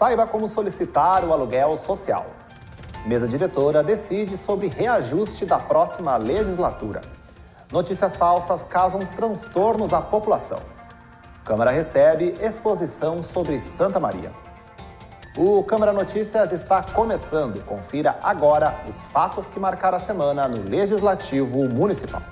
Saiba como solicitar o aluguel social. Mesa diretora decide sobre reajuste da próxima legislatura. Notícias falsas causam transtornos à população. Câmara recebe exposição sobre Santa Maria. O Câmara Notícias está começando. Confira agora os fatos que marcaram a semana no Legislativo Municipal.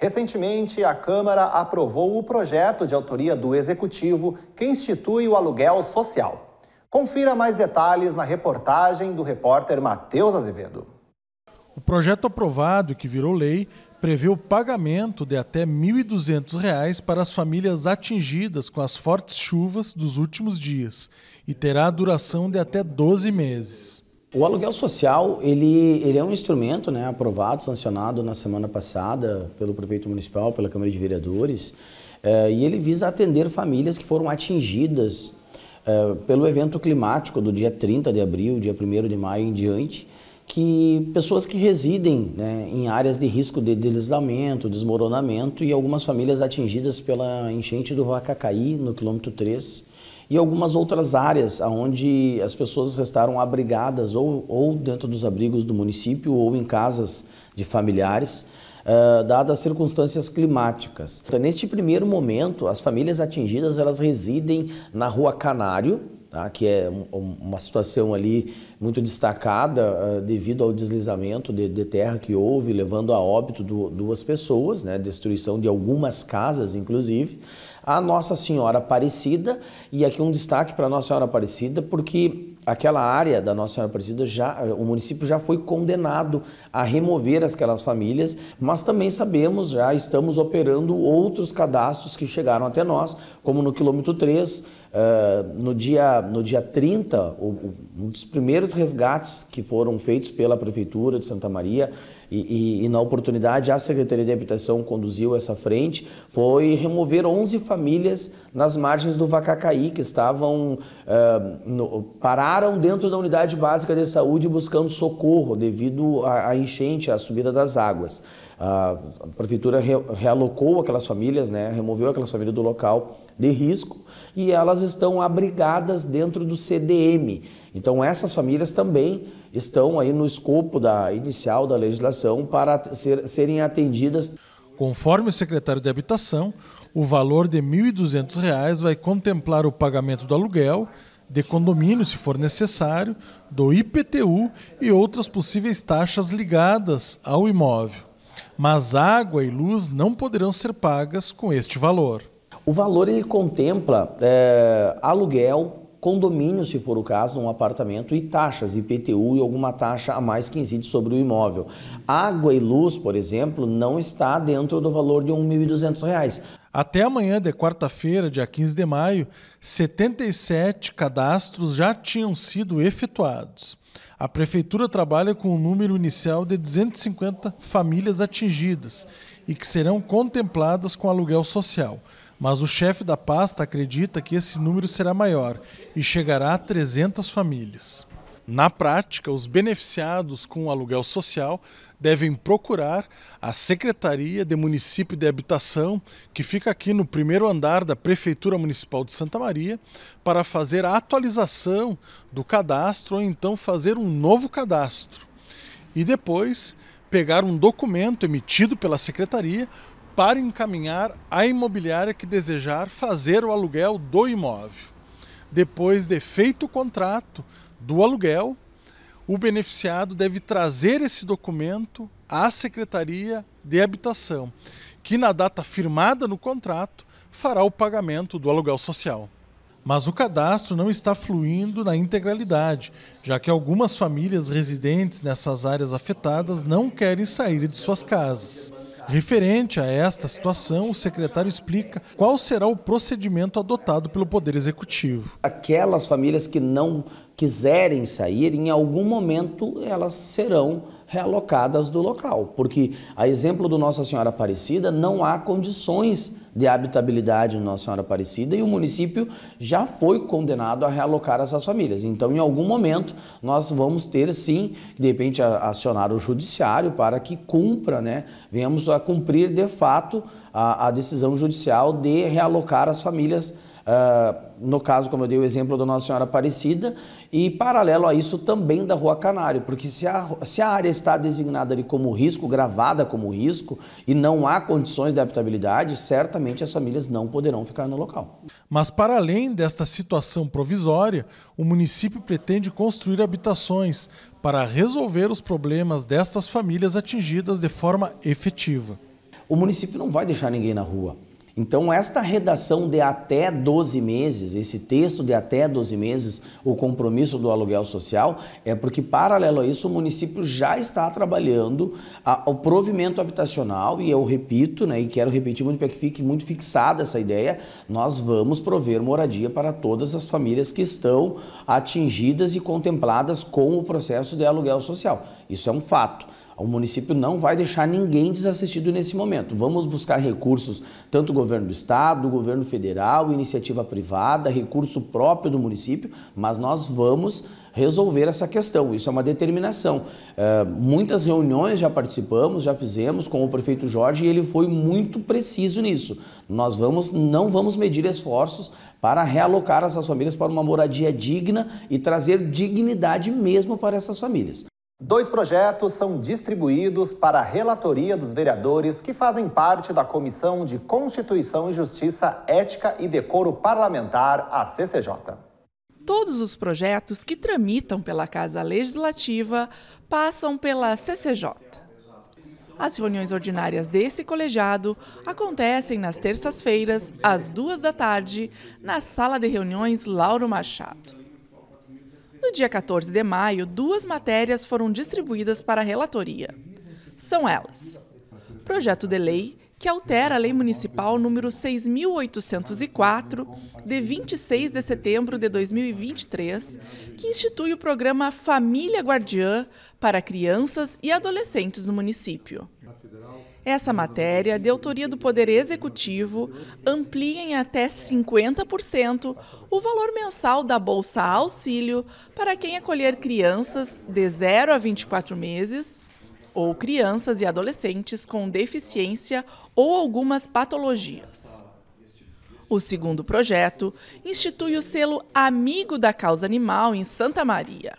Recentemente, a Câmara aprovou o projeto de autoria do Executivo que institui o aluguel social. Confira mais detalhes na reportagem do repórter Matheus Azevedo. O projeto aprovado, que virou lei, prevê o pagamento de até R$ 1.200 para as famílias atingidas com as fortes chuvas dos últimos dias e terá duração de até 12 meses. O aluguel social, ele, ele é um instrumento né, aprovado, sancionado na semana passada pelo prefeito municipal, pela Câmara de Vereadores, eh, e ele visa atender famílias que foram atingidas eh, pelo evento climático do dia 30 de abril, dia 1 de maio em diante, que pessoas que residem né, em áreas de risco de deslizamento, desmoronamento e algumas famílias atingidas pela enchente do Vacacaí, no quilômetro 3, e algumas outras áreas onde as pessoas restaram abrigadas ou, ou dentro dos abrigos do município ou em casas de familiares. Uh, dadas as circunstâncias climáticas. Então, neste primeiro momento, as famílias atingidas elas residem na Rua Canário, tá? que é uma situação ali muito destacada uh, devido ao deslizamento de, de, terra que houve, levando a óbito do, duas pessoas, né? destruição de algumas casas, inclusive a Nossa Senhora Aparecida, e aqui um destaque para Nossa Senhora Aparecida, porque aquela área da Nossa Senhora Aparecida, já, o município já foi condenado a remover aquelas famílias, mas também sabemos, já estamos operando outros cadastros que chegaram até nós, como no quilômetro 3, uh, eh, no, dia, no dia 30, um dos primeiros resgates que foram feitos pela Prefeitura de Santa Maria, e, e, e, na oportunidade a Secretaria de Habitação conduziu essa frente, foi remover 11 famílias nas margens do Vacacaí, que estavam, uh, no, pararam dentro da unidade básica de saúde buscando socorro devido à, enchente, à subida das águas. a prefeitura re, realocou aquelas famílias, né, removeu aquelas famílias do local de risco, e elas estão abrigadas dentro do CDM. Então essas famílias também estão aí no escopo da inicial da legislação para ser, serem atendidas. Conforme o secretário de Habitação, o valor de R$ 1.200 vai contemplar o pagamento do aluguel, de condomínio, se for necessário, do IPTU e outras possíveis taxas ligadas ao imóvel. Mas água e luz não poderão ser pagas com este valor. O valor ele contempla é, aluguel, condomínio, se for o caso, num apartamento, e taxas, IPTU e alguma taxa a mais que incide sobre o imóvel. Água e luz, por exemplo, não está dentro do valor de R$ 1.200. Até amanhã de quarta-feira, dia 15 de maio, 77 cadastros já tinham sido efetuados. A prefeitura trabalha com um número inicial de 250 famílias atingidas e que serão contempladas com aluguel social mas o chefe da pasta acredita que esse número será maior e chegará a 300 famílias. Na prática, os beneficiados com o aluguel social devem procurar a Secretaria de Município de Habitação, que fica aqui no primeiro andar da Prefeitura Municipal de Santa Maria, para fazer a atualização do cadastro ou então fazer um novo cadastro. E depois pegar um documento emitido pela Secretaria para encaminhar a imobiliária que desejar fazer o aluguel do imóvel. Depois de feito o contrato do aluguel, o beneficiado deve trazer esse documento à Secretaria de Habitação, que na data firmada no contrato fará o pagamento do aluguel social. Mas o cadastro não está fluindo na integralidade, já que algumas famílias residentes nessas áreas afetadas não querem sair de suas casas. Referente a esta situação, o secretário explica qual será o procedimento adotado pelo Poder Executivo. Aquelas famílias que não quiserem sair, em algum momento elas serão realocadas do local, porque, a exemplo do Nossa Senhora Aparecida, não há condições de habitabilidade em Nossa Senhora Aparecida e o município já foi condenado a realocar essas famílias. Então, em algum momento, nós vamos ter sim, de repente, acionar o judiciário para que cumpra, né? Venhamos a cumprir de fato a, a decisão judicial de realocar as famílias Uh, no caso, como eu dei o exemplo da Nossa Senhora Aparecida, e paralelo a isso também da Rua Canário, porque se a, se a área está designada ali como risco, gravada como risco, e não há condições de habitabilidade, certamente as famílias não poderão ficar no local. Mas para além desta situação provisória, o município pretende construir habitações para resolver os problemas destas famílias atingidas de forma efetiva. O município não vai deixar ninguém na rua. Então, esta redação de até 12 meses, esse texto de até 12 meses, o compromisso do aluguel social, é porque, paralelo a isso, o município já está trabalhando ao provimento habitacional, e eu repito, né, e quero repetir muito para que fique muito fixada essa ideia, nós vamos prover moradia para todas as famílias que estão atingidas e contempladas com o processo de aluguel social. Isso é um fato. O município não vai deixar ninguém desassistido nesse momento. Vamos buscar recursos, tanto governo do estado, governo federal, iniciativa privada, recurso próprio do município, mas nós vamos resolver essa questão. Isso é uma determinação. É, muitas reuniões já participamos, já fizemos com o prefeito Jorge e ele foi muito preciso nisso. Nós vamos, não vamos medir esforços para realocar essas famílias para uma moradia digna e trazer dignidade mesmo para essas famílias. Dois projetos são distribuídos para a relatoria dos vereadores que fazem parte da Comissão de Constituição e Justiça, Ética e Decoro Parlamentar, a CCJ. Todos os projetos que tramitam pela Casa Legislativa passam pela CCJ. As reuniões ordinárias desse colegiado acontecem nas terças-feiras, às duas da tarde, na Sala de Reuniões Lauro Machado. No dia 14 de maio, duas matérias foram distribuídas para a relatoria. São elas: projeto de lei que altera a Lei Municipal número 6.804, de 26 de setembro de 2023, que institui o programa Família Guardiã para crianças e adolescentes no município. Essa matéria, de autoria do Poder Executivo, amplia em até 50% o valor mensal da Bolsa Auxílio para quem acolher crianças de 0 a 24 meses ou crianças e adolescentes com deficiência ou algumas patologias. O segundo projeto institui o selo Amigo da Causa Animal em Santa Maria.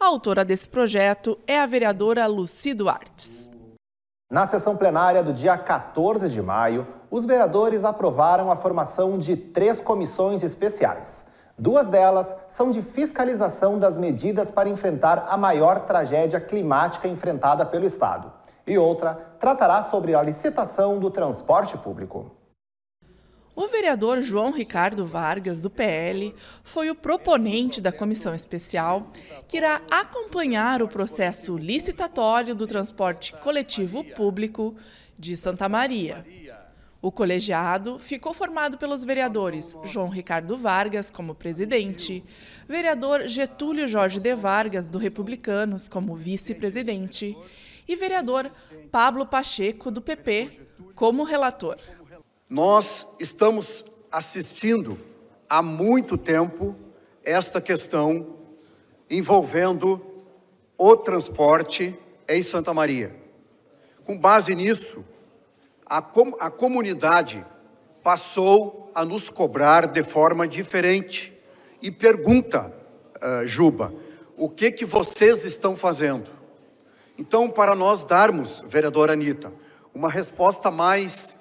A autora desse projeto é a vereadora Luci Duartes. Na sessão plenária do dia 14 de maio, os vereadores aprovaram a formação de três comissões especiais. Duas delas são de fiscalização das medidas para enfrentar a maior tragédia climática enfrentada pelo Estado, e outra tratará sobre a licitação do transporte público. O vereador João Ricardo Vargas, do PL, foi o proponente da comissão especial que irá acompanhar o processo licitatório do transporte coletivo público de Santa Maria. O colegiado ficou formado pelos vereadores João Ricardo Vargas, como presidente, vereador Getúlio Jorge de Vargas, do Republicanos, como vice-presidente, e vereador Pablo Pacheco, do PP, como relator. Nós estamos assistindo há muito tempo esta questão envolvendo o transporte em Santa Maria. Com base nisso, a, com, a comunidade passou a nos cobrar de forma diferente e pergunta, uh, Juba, o que, que vocês estão fazendo? Então, para nós darmos, vereadora Anitta, uma resposta mais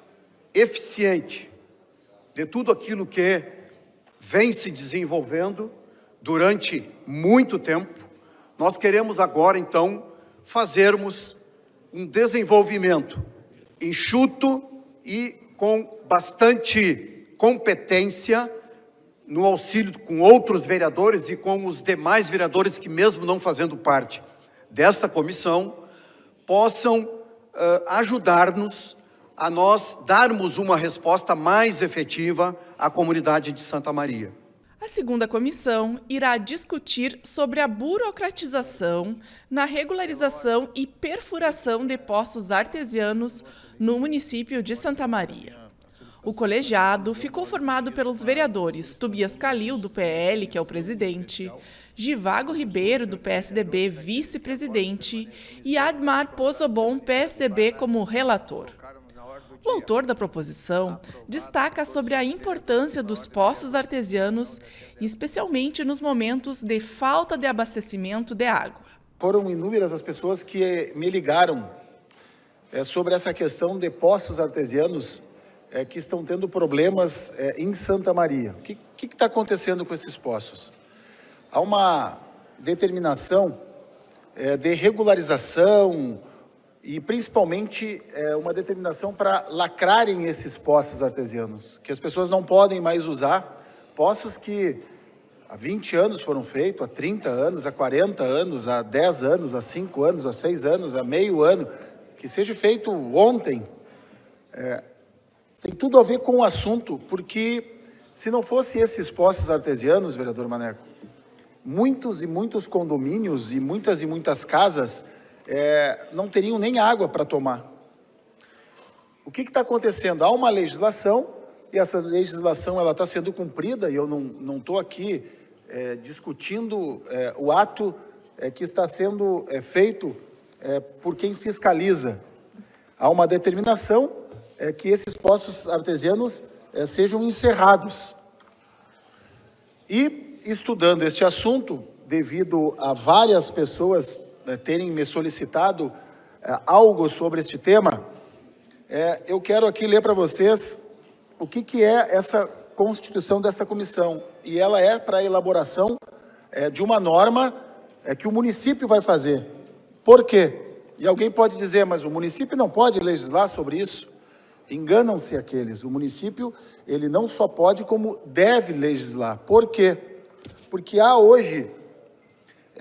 eficiente de tudo aquilo que vem se desenvolvendo durante muito tempo, nós queremos agora, então, fazermos um desenvolvimento enxuto e com bastante competência no auxílio com outros vereadores e com os demais vereadores que, mesmo não fazendo parte desta comissão, possam uh, ajudar-nos a nós darmos uma resposta mais efetiva à comunidade de Santa Maria. A segunda comissão irá discutir sobre a burocratização na regularização e perfuração de poços artesianos no município de Santa Maria. O colegiado ficou formado pelos vereadores Tobias Calil, do PL, que é o presidente, Givago Ribeiro, do PSDB, vice-presidente, e Admar Pozobon, PSDB, como relator. O autor da proposição destaca sobre a importância dos poços artesianos, especialmente nos momentos de falta de abastecimento de água. Foram inúmeras as pessoas que me ligaram eh, sobre essa questão de poços artesianos eh, que estão tendo problemas eh, em Santa Maria. O que está acontecendo com esses poços? Há uma determinação de regularização, e principalmente é, uma determinação para lacrarem esses poços artesianos, que as pessoas não podem mais usar, poços que há 20 anos foram feitos, há 30 anos, há 40 anos, há 10 anos, há 5 anos, há 6 anos, há meio ano, que seja feito ontem. É, tem tudo a ver com o assunto, porque se não fosse esses poços artesianos, vereador Maneco, muitos e muitos condomínios e muitas e muitas casas é, não teriam nem água para tomar. O que está acontecendo? Há uma legislação, e essa legislação ela está sendo cumprida, e eu não estou aqui é, discutindo é, o ato é, que está sendo é, feito é, por quem fiscaliza. Há uma determinação que esses poços artesianos sejam encerrados. E, estudando este assunto, devido a várias pessoas eh, terem me solicitado eh, algo sobre este tema, eh, eu quero aqui ler para vocês o que, que é essa constituição dessa comissão. E ela é para a elaboração de uma norma que o município vai fazer. Por quê? E alguém pode dizer, mas o município não pode legislar sobre isso. Enganam-se aqueles. O município, ele não só pode, como deve legislar. Por quê? Porque há hoje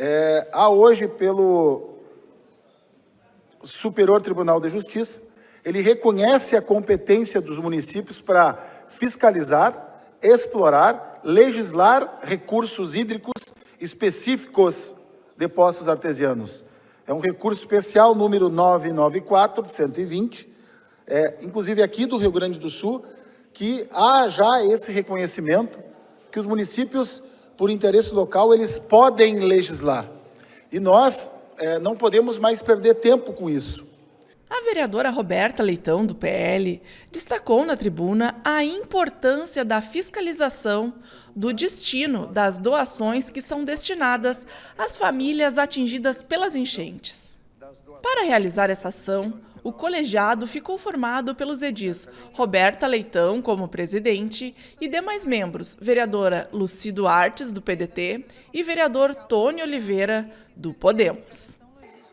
é, há hoje, pelo Superior Tribunal de Justiça, ele reconhece a competência dos municípios para fiscalizar, explorar, legislar recursos hídricos específicos de poços artesianos. É um recurso especial número 994 de 120, é, inclusive aqui do Rio Grande do Sul, que há já esse reconhecimento que os municípios por interesse local, eles podem legislar. E nós é, não podemos mais perder tempo com isso. A vereadora Roberta Leitão, do PL, destacou na tribuna a importância da fiscalização do destino das doações que são destinadas às famílias atingidas pelas enchentes. Para realizar essa ação, o colegiado ficou formado pelos edis Roberta Leitão como presidente e demais membros, vereadora Lucido Artes do PDT, e vereador Tony Oliveira, do Podemos.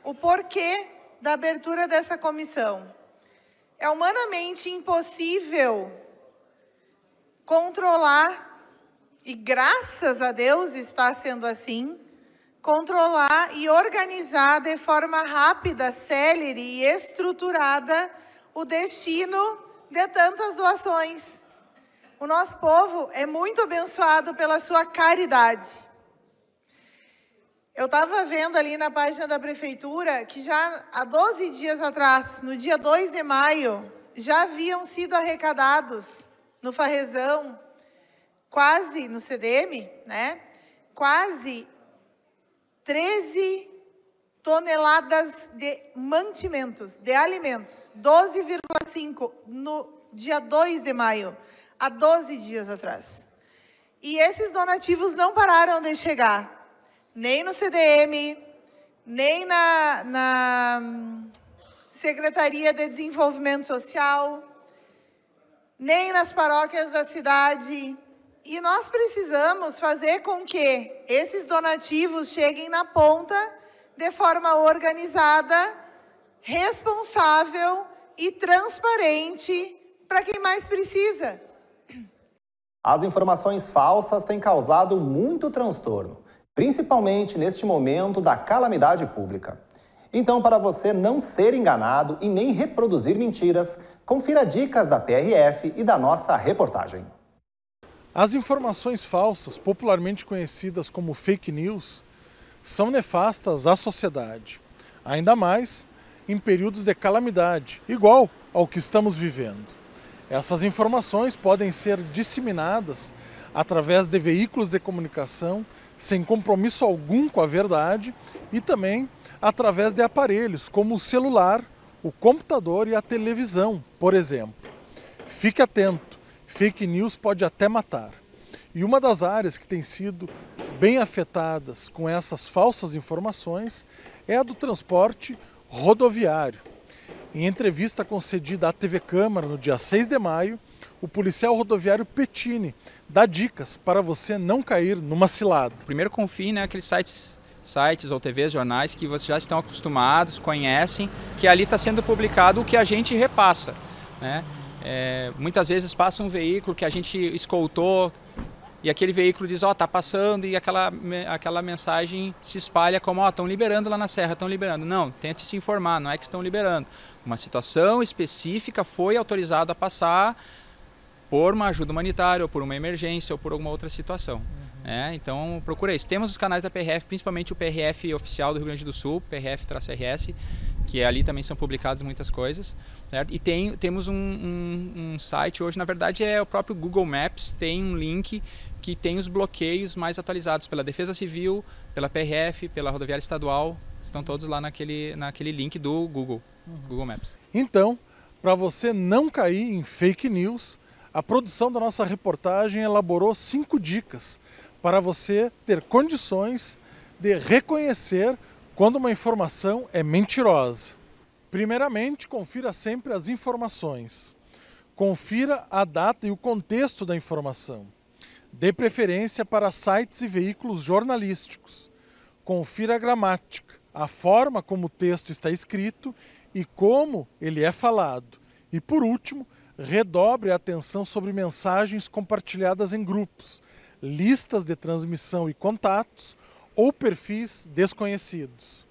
O porquê da abertura dessa comissão? É humanamente impossível controlar, e graças a Deus está sendo assim, controlar e organizar de forma rápida, célere e estruturada o destino de tantas doações. O nosso povo é muito abençoado pela sua caridade. Eu estava vendo ali na página da prefeitura que já há 12 dias atrás, no dia 2 de maio, já haviam sido arrecadados no Farrezão, quase no CDM, né? Quase 13 toneladas de mantimentos, de alimentos, 12,5 no dia 2 de maio, há 12 dias atrás. E esses donativos não pararam de chegar, nem no CDM, nem na, na hum, Secretaria de Desenvolvimento Social, nem nas paróquias da cidade, e nós precisamos fazer com que esses donativos cheguem na ponta de forma organizada, responsável e transparente para quem mais precisa. As informações falsas têm causado muito transtorno, principalmente neste momento da calamidade pública. Então, para você não ser enganado e nem reproduzir mentiras, confira dicas da PRF e da nossa reportagem. As informações falsas, popularmente conhecidas como fake news, são nefastas à sociedade, ainda mais em períodos de calamidade, igual ao que estamos vivendo. Essas informações podem ser disseminadas através de veículos de comunicação sem compromisso algum com a verdade e também através de aparelhos como o celular, o computador e a televisão, por exemplo. Fique atento, Fake news pode até matar. E uma das áreas que tem sido bem afetadas com essas falsas informações é a do transporte rodoviário. Em entrevista concedida à TV Câmara no dia 6 de maio, o policial rodoviário Petini dá dicas para você não cair numa cilada. Primeiro confie naqueles né, sites, sites ou TVs, jornais que vocês já estão acostumados, conhecem, que ali está sendo publicado o que a gente repassa. Né? É, muitas vezes passa um veículo que a gente escoltou e aquele veículo diz, ó, oh, tá passando e aquela, aquela mensagem se espalha como, ó, oh, estão liberando lá na serra, estão liberando. Não, tente se informar, não é que estão liberando. Uma situação específica foi autorizado a passar por uma ajuda humanitária ou por uma emergência ou por alguma outra situação. Uhum. É, então procura isso. Temos os canais da PRF, principalmente o PRF oficial do Rio Grande do Sul, PRF-RS, que ali também são publicadas muitas coisas. Certo? E tem, temos um, um, um, site hoje, na verdade é o próprio Google Maps, tem um link que tem os bloqueios mais atualizados pela Defesa Civil, pela PRF, pela Rodoviária Estadual, estão todos lá naquele, naquele link do Google, uhum. Google Maps. Então, para você não cair em fake news, a produção da nossa reportagem elaborou cinco dicas para você ter condições de reconhecer quando uma informação é mentirosa, primeiramente confira sempre as informações. Confira a data e o contexto da informação. Dê preferência para sites e veículos jornalísticos. Confira a gramática, a forma como o texto está escrito e como ele é falado. E por último, redobre a atenção sobre mensagens compartilhadas em grupos, listas de transmissão e contatos ou perfis desconhecidos.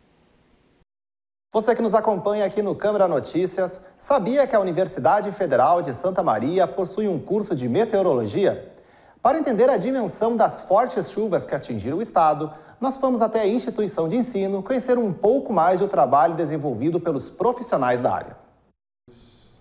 Você que nos acompanha aqui no Câmara Notícias, sabia que a Universidade Federal de Santa Maria possui um curso de meteorologia? Para entender a dimensão das fortes chuvas que atingiram o estado, nós fomos até a instituição de ensino conhecer um pouco mais do trabalho desenvolvido pelos profissionais da área.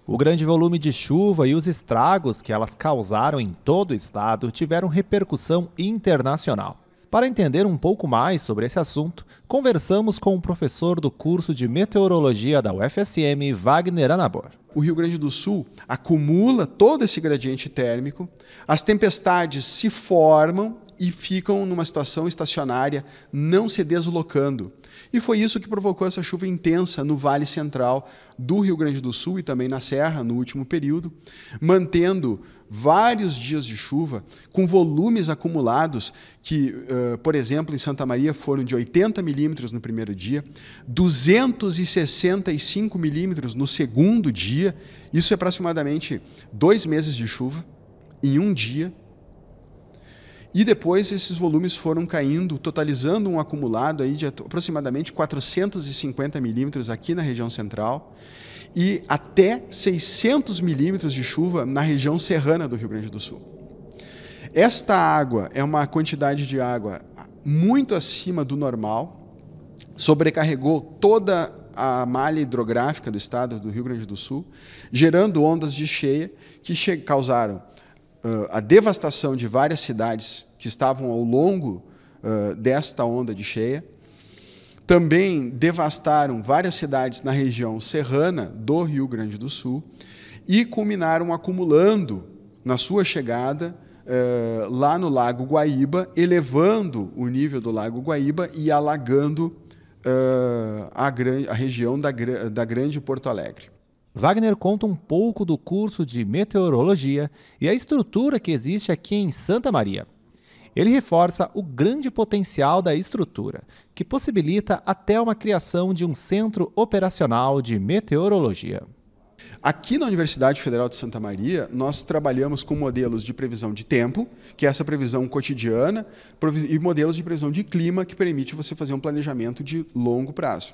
O grande volume de chuva e os estragos que elas causaram em todo o estado tiveram repercussão internacional. Para entender um pouco mais sobre esse assunto, conversamos com o professor do curso de meteorologia da UFSM, Wagner Anabor. O Rio Grande do Sul acumula todo esse gradiente térmico, as tempestades se formam e ficam numa situação estacionária, não se deslocando. E foi isso que provocou essa chuva intensa no Vale Central do Rio Grande do Sul e também na Serra no último período, mantendo vários dias de chuva, com volumes acumulados que, uh, por exemplo, em Santa Maria foram de 80 milímetros no primeiro dia, 265 milímetros no segundo dia, isso é aproximadamente dois meses de chuva em um dia. E depois esses volumes foram caindo, totalizando um acumulado aí de aproximadamente 450 milímetros aqui na região central e até 600 milímetros de chuva na região serrana do Rio Grande do Sul. Esta água é uma quantidade de água muito acima do normal, sobrecarregou toda a malha hidrográfica do estado do Rio Grande do Sul, gerando ondas de cheia que che causaram uh, a devastação de várias cidades que estavam ao longo uh, desta onda de cheia também devastaram várias cidades na região serrana do Rio Grande do Sul e culminaram acumulando na sua chegada eh, lá no Lago Guaíba, elevando o nível do Lago Guaíba e alagando eh, a, a, região da, da Grande Porto Alegre. Wagner conta um pouco do curso de meteorologia e a estrutura que existe aqui em Santa Maria. Ele reforça o grande potencial da estrutura, que possibilita até uma criação de um centro operacional de meteorologia. Aqui na Universidade Federal de Santa Maria, nós trabalhamos com modelos de previsão de tempo, que é essa previsão cotidiana, e modelos de previsão de clima, que permite você fazer um planejamento de longo prazo.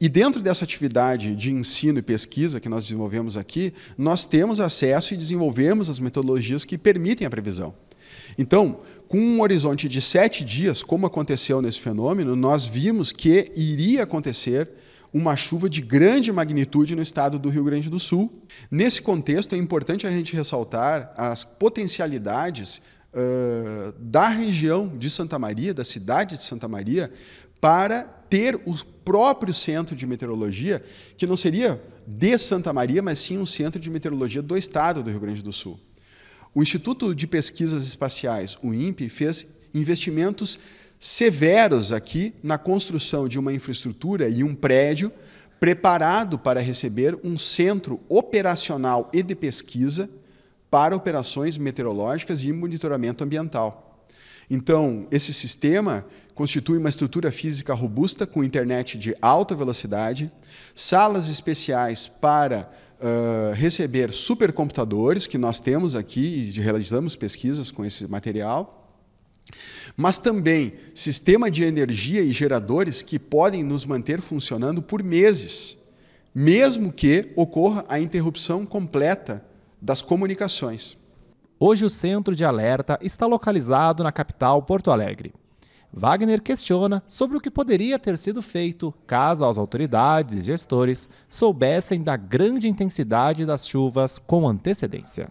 E dentro dessa atividade de ensino e pesquisa que nós desenvolvemos aqui, nós temos acesso e desenvolvemos as metodologias que permitem a previsão. Então, com um horizonte de sete dias, como aconteceu nesse fenômeno, nós vimos que iria acontecer uma chuva de grande magnitude no estado do Rio Grande do Sul. Nesse contexto, é importante a gente ressaltar as potencialidades uh, da região de Santa Maria, da cidade de Santa Maria, para ter o próprio centro de meteorologia, que não seria de Santa Maria, mas sim um centro de meteorologia do estado do Rio Grande do Sul. O Instituto de Pesquisas Espaciais, o INPE, fez investimentos severos aqui na construção de uma infraestrutura e um prédio preparado para receber um centro operacional e de pesquisa para operações meteorológicas e monitoramento ambiental. Então, esse sistema constitui uma estrutura física robusta com internet de alta velocidade, salas especiais para receber supercomputadores que nós temos aqui e realizamos pesquisas com esse material, mas também sistema de energia e geradores que podem nos manter funcionando por meses, mesmo que ocorra a interrupção completa das comunicações. Hoje o centro de alerta está localizado na capital Porto Alegre. Wagner questiona sobre o que poderia ter sido feito caso as autoridades e gestores soubessem da grande intensidade das chuvas com antecedência.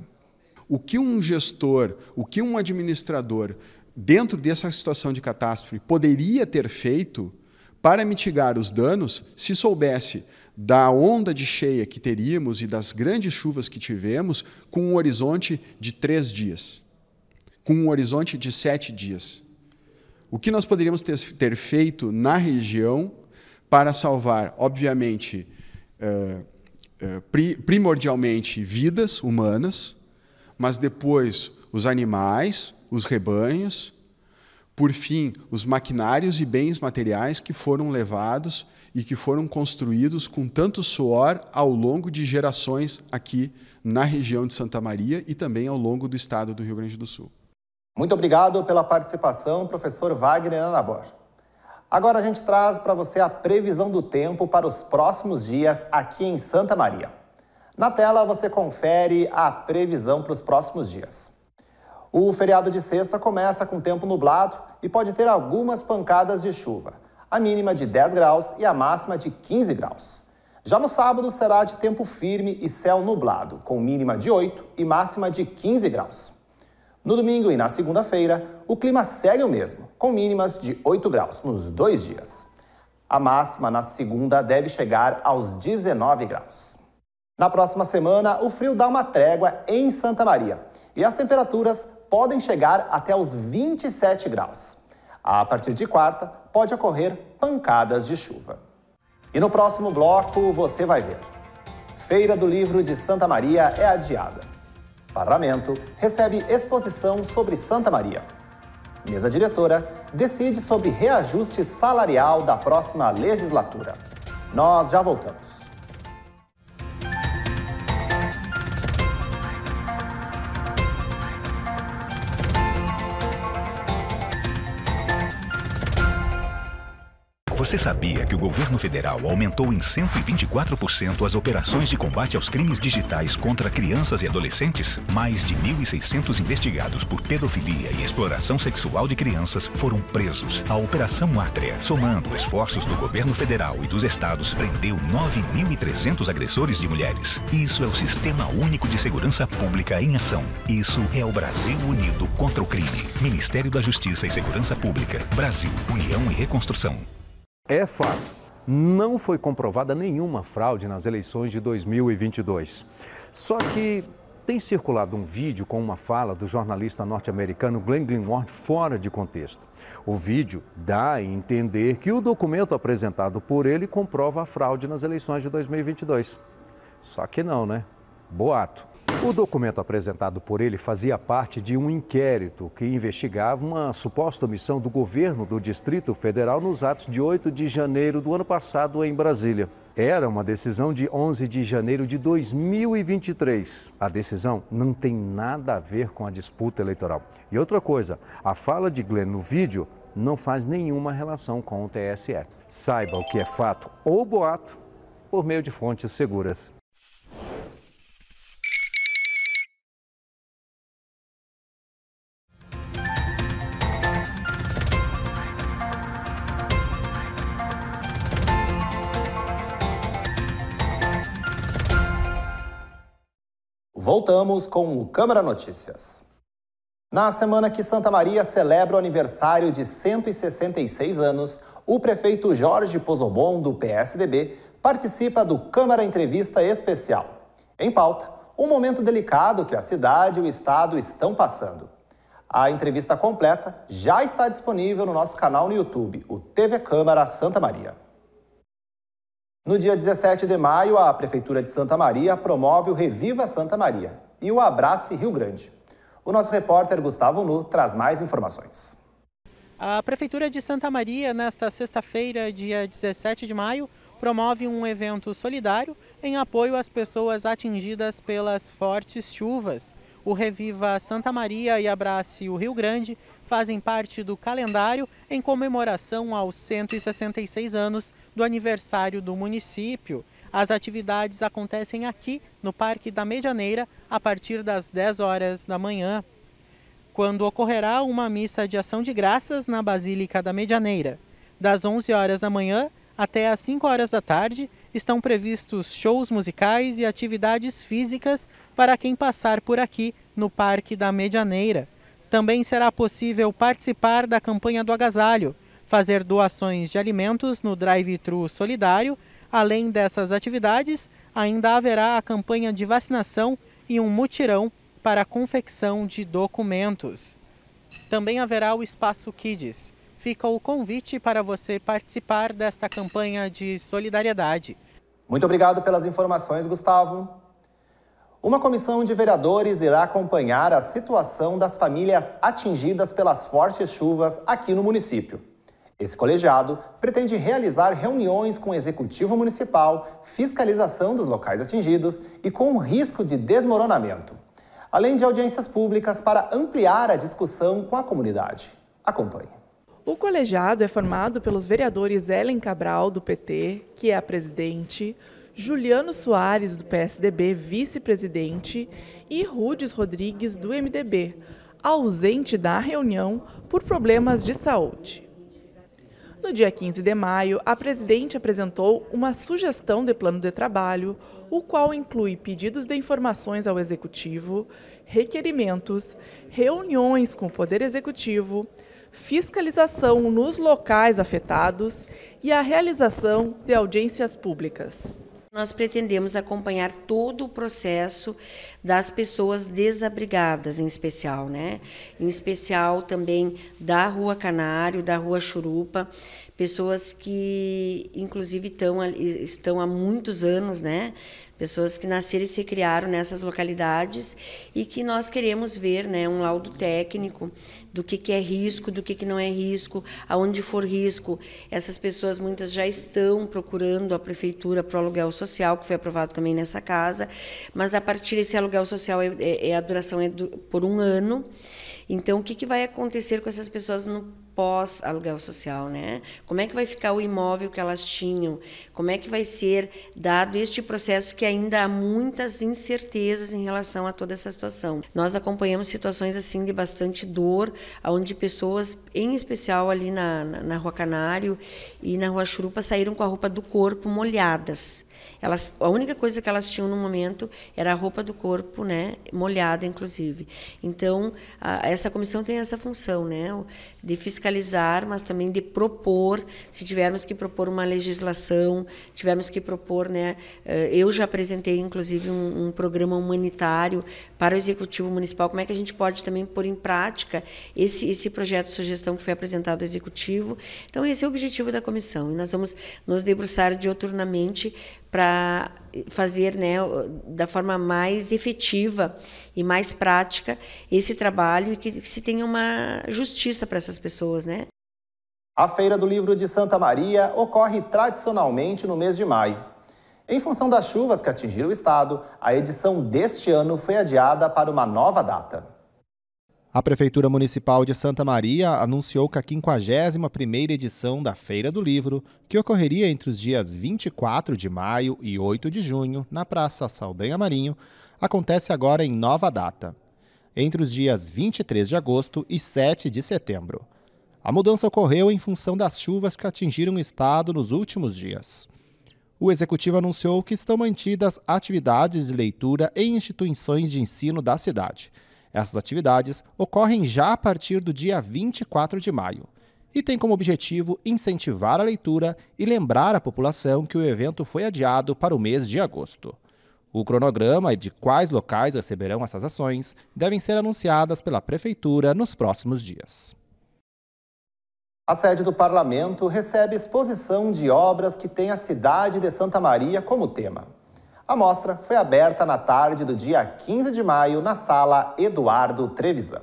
O que um gestor, o que um administrador, dentro dessa situação de catástrofe, poderia ter feito para mitigar os danos se soubesse da onda de cheia que teríamos e das grandes chuvas que tivemos com um horizonte de três dias, com um horizonte de sete dias. O que nós poderíamos ter, ter feito na região para salvar, obviamente, eh, eh, pri, primordialmente vidas humanas, mas depois os animais, os rebanhos, por fim, os maquinários e bens materiais que foram levados e que foram construídos com tanto suor ao longo de gerações aqui na região de Santa Maria e também ao longo do estado do Rio Grande do Sul. Muito obrigado pela participação, professor Wagner Anabor. Agora a gente traz para você a previsão do tempo para os próximos dias aqui em Santa Maria. Na tela você confere a previsão para os próximos dias. O feriado de sexta começa com tempo nublado e pode ter algumas pancadas de chuva, a mínima de 10 graus e a máxima de 15 graus. Já no sábado será de tempo firme e céu nublado, com mínima de 8 e máxima de 15 graus. No domingo e na segunda-feira, o clima segue o mesmo, com mínimas de 8 graus nos dois dias. A máxima na segunda deve chegar aos 19 graus. Na próxima semana, o frio dá uma trégua em Santa Maria e as temperaturas podem chegar até os 27 graus. A partir de quarta, pode ocorrer pancadas de chuva. E no próximo bloco, você vai ver. Feira do Livro de Santa Maria é adiada. Parlamento recebe exposição sobre Santa Maria. Mesa diretora decide sobre reajuste salarial da próxima legislatura. Nós já voltamos. Você sabia que o governo federal aumentou em 124% as operações de combate aos crimes digitais contra crianças e adolescentes? Mais de 1.600 investigados por pedofilia e exploração sexual de crianças foram presos. A Operação Átria, somando esforços do governo federal e dos estados, prendeu 9.300 agressores de mulheres. Isso é o Sistema Único de Segurança Pública em ação. Isso é o Brasil unido contra o crime. Ministério da Justiça e Segurança Pública. Brasil, União e Reconstrução. É fato, não foi comprovada nenhuma fraude nas eleições de 2022. Só que tem circulado um vídeo com uma fala do jornalista norte-americano Glenn Greenwald fora de contexto. O vídeo dá a entender que o documento apresentado por ele comprova a fraude nas eleições de 2022. Só que não, né? Boato. O documento apresentado por ele fazia parte de um inquérito que investigava uma suposta omissão do governo do Distrito Federal nos atos de 8 de janeiro do ano passado em Brasília. Era uma decisão de 11 de janeiro de 2023. A decisão não tem nada a ver com a disputa eleitoral. E outra coisa, a fala de Glenn no vídeo não faz nenhuma relação com o TSE. Saiba o que é fato ou boato por meio de fontes seguras. Voltamos com o Câmara Notícias. Na semana que Santa Maria celebra o aniversário de 166 anos, o prefeito Jorge Pozobon, do PSDB, participa do Câmara Entrevista Especial. Em pauta, um momento delicado que a cidade e o estado estão passando. A entrevista completa já está disponível no nosso canal no YouTube, o TV Câmara Santa Maria. No dia 17 de maio, a Prefeitura de Santa Maria promove o Reviva Santa Maria e o Abrace Rio Grande. O nosso repórter Gustavo Nu traz mais informações. A Prefeitura de Santa Maria, nesta sexta-feira, dia 17 de maio, promove um evento solidário em apoio às pessoas atingidas pelas fortes chuvas o Reviva Santa Maria e Abrace o Rio Grande fazem parte do calendário em comemoração aos 166 anos do aniversário do município. As atividades acontecem aqui no Parque da Medianeira a partir das 10 horas da manhã, quando ocorrerá uma missa de ação de graças na Basílica da Medianeira, das 11 horas da manhã até às 5 horas da tarde, estão previstos shows musicais e atividades físicas para quem passar por aqui no Parque da Medianeira. Também será possível participar da campanha do agasalho, fazer doações de alimentos no drive-thru solidário. Além dessas atividades, ainda haverá a campanha de vacinação e um mutirão para a confecção de documentos. Também haverá o Espaço Kids, fica o convite para você participar desta campanha de solidariedade. Muito obrigado pelas informações, Gustavo. Uma comissão de vereadores irá acompanhar a situação das famílias atingidas pelas fortes chuvas aqui no município. Esse colegiado pretende realizar reuniões com o executivo municipal, fiscalização dos locais atingidos e com o risco de desmoronamento, além de audiências públicas para ampliar a discussão com a comunidade. Acompanhe. O colegiado é formado pelos vereadores Ellen Cabral, do PT, que é a presidente, Juliano Soares, do PSDB, vice-presidente, e Rudes Rodrigues, do MDB, ausente da reunião por problemas de saúde. No dia 15 de maio, a presidente apresentou uma sugestão de plano de trabalho, o qual inclui pedidos de informações ao executivo, requerimentos, reuniões com o poder executivo, fiscalização nos locais afetados e a realização de audiências públicas. Nós pretendemos acompanhar todo o processo das pessoas desabrigadas, em especial, né? Em especial também da Rua Canário, da Rua Churupa, pessoas que, inclusive, estão, estão há muitos anos, né? pessoas que nasceram e se criaram nessas localidades e que nós queremos ver né, um laudo técnico do que, que é risco, do que, que não é risco, aonde for risco. Essas pessoas, muitas já estão procurando a prefeitura para o aluguel social, que foi aprovado também nessa casa, mas a partir desse aluguel social, é, é, é a duração é do, por um ano. Então, o que, que vai acontecer com essas pessoas no pós aluguel social, né? Como é que vai ficar o imóvel que elas tinham? Como é que vai ser dado este processo que ainda há muitas incertezas em relação a toda essa situação? Nós acompanhamos situações assim de bastante dor, onde pessoas, em especial ali na, na, na Rua Canário e na Rua Churupa, saíram com a roupa do corpo molhadas. Elas, a única coisa que elas tinham no momento era a roupa do corpo, né, molhada inclusive. Então, a, essa comissão tem essa função, né, de fiscalizar, mas também de propor, se tivermos que propor uma legislação, tivermos que propor, né, eh, eu já apresentei inclusive um, um programa humanitário para o Executivo Municipal, como é que a gente pode também pôr em prática esse, esse projeto de sugestão que foi apresentado ao Executivo. Então, esse é o objetivo da comissão. E nós vamos nos debruçar dioturnamente para fazer né, da forma mais efetiva e mais prática esse trabalho e que se tenha uma justiça para essas pessoas. Né? A Feira do Livro de Santa Maria ocorre tradicionalmente no mês de maio. Em função das chuvas que atingiram o estado, a edição deste ano foi adiada para uma nova data. A Prefeitura Municipal de Santa Maria anunciou que a 51ª edição da Feira do Livro, que ocorreria entre os dias 24 de maio e 8 de junho, na Praça Saldanha Marinho, acontece agora em nova data, entre os dias 23 de agosto e 7 de setembro. A mudança ocorreu em função das chuvas que atingiram o estado nos últimos dias o executivo anunciou que estão mantidas atividades de leitura em instituições de ensino da cidade. Essas atividades ocorrem já a partir do dia 24 de maio e tem como objetivo incentivar a leitura e lembrar a população que o evento foi adiado para o mês de agosto. O cronograma de quais locais receberão essas ações devem ser anunciadas pela Prefeitura nos próximos dias. A sede do parlamento recebe exposição de obras que tem a cidade de Santa Maria como tema. A mostra foi aberta na tarde do dia 15 de maio na sala Eduardo Trevisan.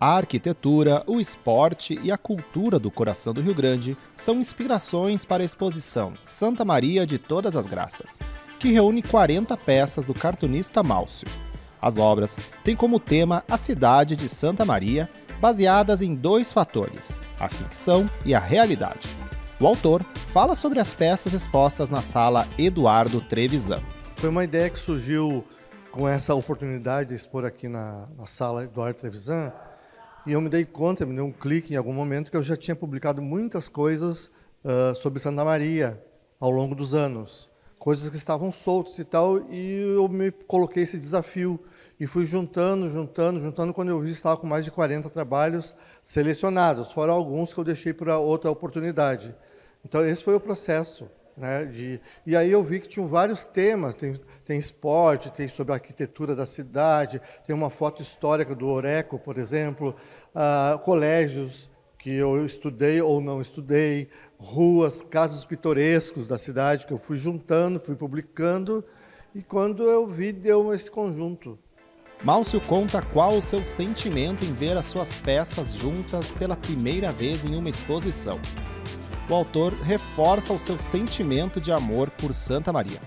A arquitetura, o esporte e a cultura do coração do Rio Grande são inspirações para a exposição Santa Maria de Todas as Graças, que reúne 40 peças do cartunista Málcio. As obras têm como tema a cidade de Santa Maria baseadas em dois fatores, a ficção e a realidade. O autor fala sobre as peças expostas na sala Eduardo Trevisan. Foi uma ideia que surgiu com essa oportunidade de expor aqui na, na sala Eduardo Trevisan, e eu me dei conta, me deu um clique em algum momento, que eu já tinha publicado muitas coisas uh, sobre Santa Maria ao longo dos anos. Coisas que estavam soltas e tal, e eu me coloquei esse desafio e fui juntando, juntando, juntando. Quando eu vi, estava com mais de 40 trabalhos selecionados, fora alguns que eu deixei para outra oportunidade. Então, esse foi o processo. Né, de, e aí eu vi que tinham vários temas, tem, tem esporte, tem sobre a arquitetura da cidade, tem uma foto histórica do Oreco, por exemplo, uh, colégios que eu estudei ou não estudei, ruas, casos pitorescos da cidade que eu fui juntando, fui publicando, e quando eu vi, deu esse conjunto. Márcio conta qual o seu sentimento em ver as suas peças juntas pela primeira vez em uma exposição. O autor reforça o seu sentimento de amor por Santa Maria.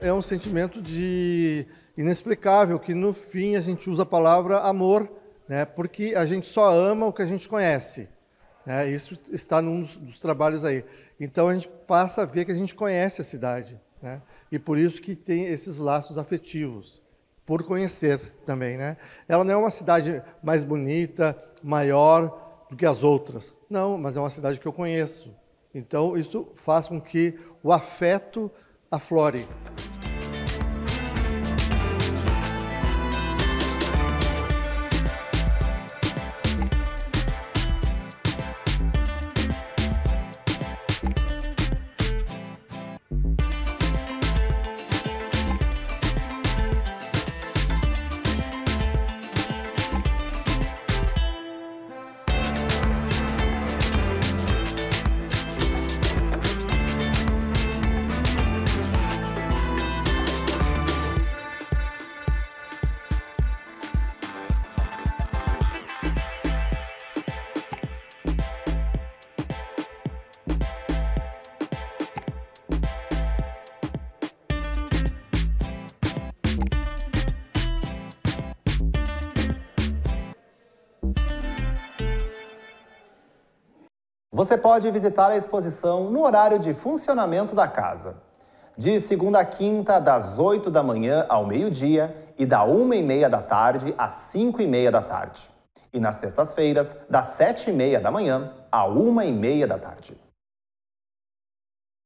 É um sentimento de inexplicável que no fim a gente usa a palavra amor, né? Porque a gente só ama o que a gente conhece. Né? Isso está num dos, dos trabalhos aí. Então a gente passa a ver que a gente conhece a cidade, né? E por isso que tem esses laços afetivos por conhecer também, né? Ela não é uma cidade mais bonita, maior do que as outras. Não, mas é uma cidade que eu conheço. Então, isso faz com que o afeto aflore. Você pode visitar a exposição no horário de funcionamento da casa. De segunda a quinta, das 8 da manhã ao meio-dia e da 1 e meia da tarde às 5 e meia da tarde. E nas sextas-feiras, das 7 e meia da manhã à 1 e meia da tarde.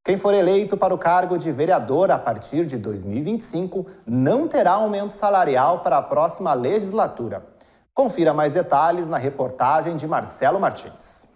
Quem for eleito para o cargo de vereador a partir de 2025 não terá aumento salarial para a próxima legislatura. Confira mais detalhes na reportagem de Marcelo Martins.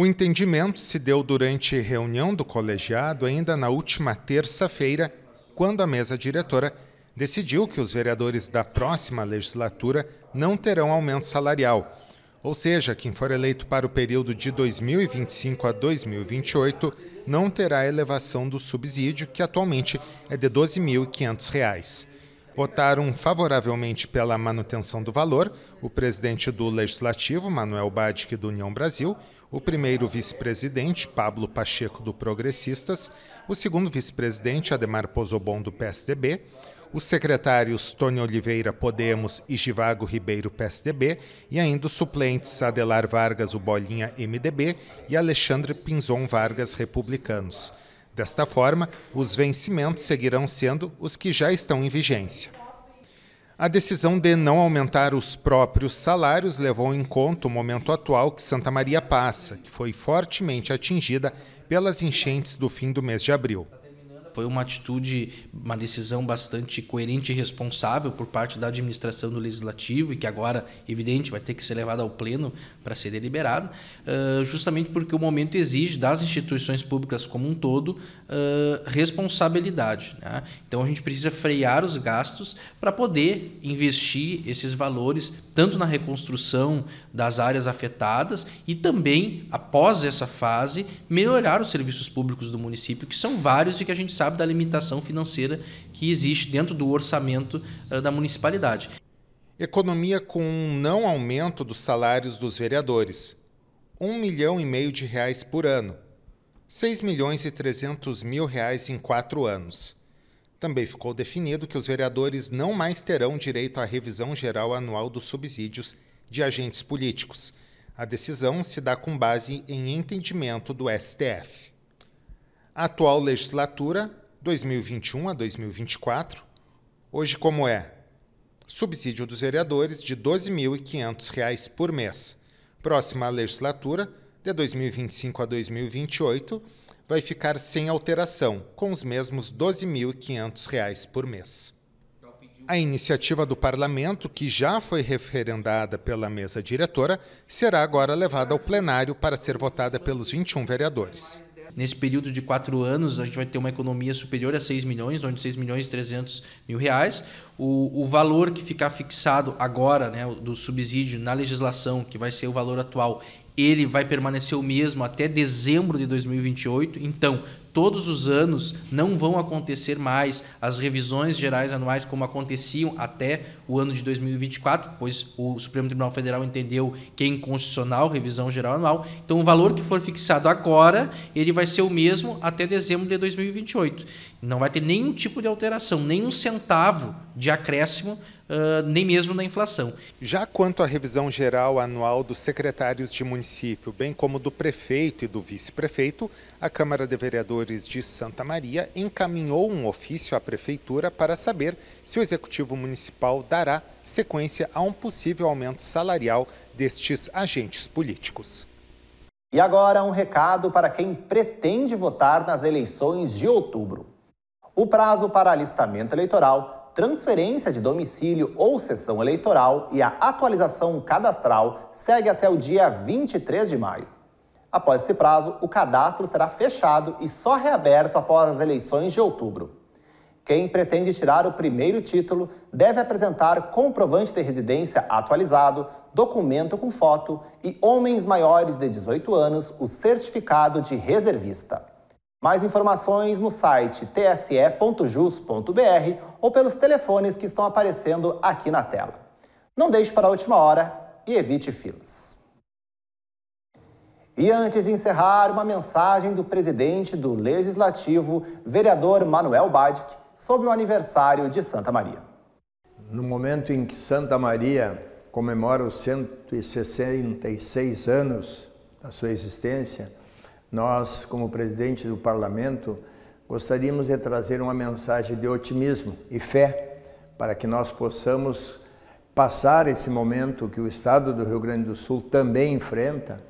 O entendimento se deu durante reunião do colegiado ainda na última terça-feira, quando a mesa diretora decidiu que os vereadores da próxima legislatura não terão aumento salarial. Ou seja, quem for eleito para o período de 2025 a 2028 não terá elevação do subsídio, que atualmente é de R$ 12.500. Votaram favoravelmente pela manutenção do valor o presidente do Legislativo, Manuel Badic, do União Brasil, o primeiro vice-presidente, Pablo Pacheco, do Progressistas, o segundo vice-presidente, Ademar Pozobon, do PSDB, os secretários Tony Oliveira, Podemos e Givago Ribeiro, PSDB, e ainda os suplentes Adelar Vargas, o Bolinha, MDB, e Alexandre Pinzon Vargas, Republicanos. Desta forma, os vencimentos seguirão sendo os que já estão em vigência. A decisão de não aumentar os próprios salários levou em conta o momento atual que Santa Maria passa, que foi fortemente atingida pelas enchentes do fim do mês de abril. Foi uma atitude, uma decisão bastante coerente e responsável por parte da administração do Legislativo e que agora, evidente, vai ter que ser levada ao Pleno para ser deliberada, justamente porque o momento exige das instituições públicas como um todo responsabilidade. Né? Então a gente precisa frear os gastos para poder investir esses valores tanto na reconstrução das áreas afetadas e também, após essa fase, melhorar os serviços públicos do município, que são vários e que a gente sabe da limitação financeira que existe dentro do orçamento eh, da municipalidade. Economia com um não aumento dos salários dos vereadores. Um milhão e meio de reais por ano. 6 milhões e 300 mil reais em quatro anos. Também ficou definido que os vereadores não mais terão direito à revisão geral anual dos subsídios de agentes políticos. A decisão se dá com base em entendimento do STF. A atual legislatura, 2021 a 2024, hoje como é? Subsídio dos vereadores de R$ 12.500 por mês. Próxima legislatura, de 2025 a 2028, vai ficar sem alteração, com os mesmos R$ 12.500 por mês. A iniciativa do parlamento, que já foi referendada pela mesa diretora, será agora levada ao plenário para ser votada pelos 21 vereadores. Nesse período de quatro anos, a gente vai ter uma economia superior a 6 milhões, onde 6 milhões e 300 mil reais. O, o valor que ficar fixado agora, né, do subsídio na legislação, que vai ser o valor atual, ele vai permanecer o mesmo até dezembro de 2028. Então, todos os anos não vão acontecer mais as revisões gerais anuais como aconteciam até o ano de 2024, pois o Supremo Tribunal Federal entendeu que é inconstitucional revisão geral anual. Então o valor que for fixado agora, ele vai ser o mesmo até dezembro de 2028. Não vai ter nenhum tipo de alteração, nem um centavo de acréscimo ah, nem mesmo na inflação. Já quanto à revisão geral anual dos secretários de município, bem como do prefeito e do vice-prefeito, a Câmara de Vereadores de Santa Maria encaminhou um ofício à prefeitura para saber se o executivo municipal dará sequência a um possível aumento salarial destes agentes políticos. E agora um recado para quem pretende votar nas eleições de outubro. O prazo para alistamento eleitoral transferência de domicílio ou sessão eleitoral e a atualização cadastral segue até o dia 23 de maio. Após esse prazo, o cadastro será fechado e só reaberto após as eleições de outubro. Quem pretende tirar o primeiro título deve apresentar comprovante de residência atualizado, documento com foto e homens maiores de 18 anos o certificado de reservista. Mais informações no site tse.jus.br ou pelos telefones que estão aparecendo aqui na tela. Não deixe para a última hora e evite filas. E antes de encerrar, uma mensagem do presidente do Legislativo, vereador Manuel Badic, sobre o aniversário de Santa Maria. No momento em que Santa Maria comemora os 166 anos da sua existência, nós, como presidente do parlamento, gostaríamos de trazer uma mensagem de otimismo e fé para que nós possamos passar esse momento que o Estado do Rio Grande do Sul também enfrenta,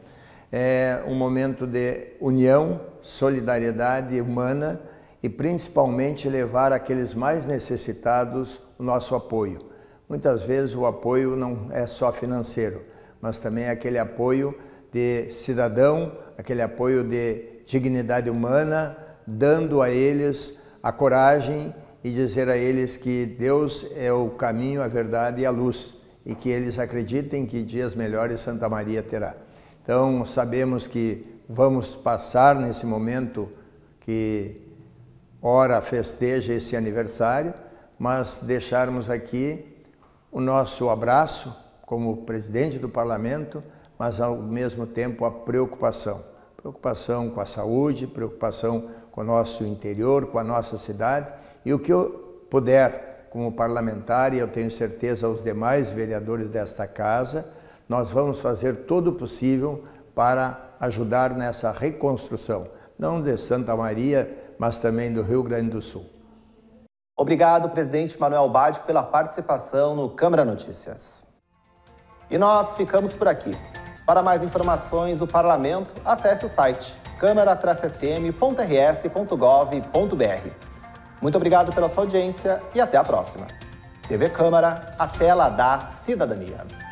é um momento de união, solidariedade humana e principalmente levar àqueles mais necessitados o nosso apoio. Muitas vezes o apoio não é só financeiro, mas também é aquele apoio de cidadão, aquele apoio de dignidade humana, dando a eles a coragem e dizer a eles que Deus é o caminho, a verdade e a luz e que eles acreditem que dias melhores Santa Maria terá. Então, sabemos que vamos passar nesse momento que ora festeja esse aniversário, mas deixarmos aqui o nosso abraço como presidente do parlamento mas ao mesmo tempo a preocupação. Preocupação com a saúde, preocupação com o nosso interior, com a nossa cidade e o que eu puder como parlamentar e eu tenho certeza os demais vereadores desta casa, nós vamos fazer todo o possível para ajudar nessa reconstrução, não de Santa Maria, mas também do Rio Grande do Sul. Obrigado, presidente Manuel Badic, pela participação no Câmara Notícias. E nós ficamos por aqui. Para mais informações do Parlamento, acesse o site câmara-sm.rs.gov.br. Muito obrigado pela sua audiência e até a próxima. TV Câmara, a tela da cidadania.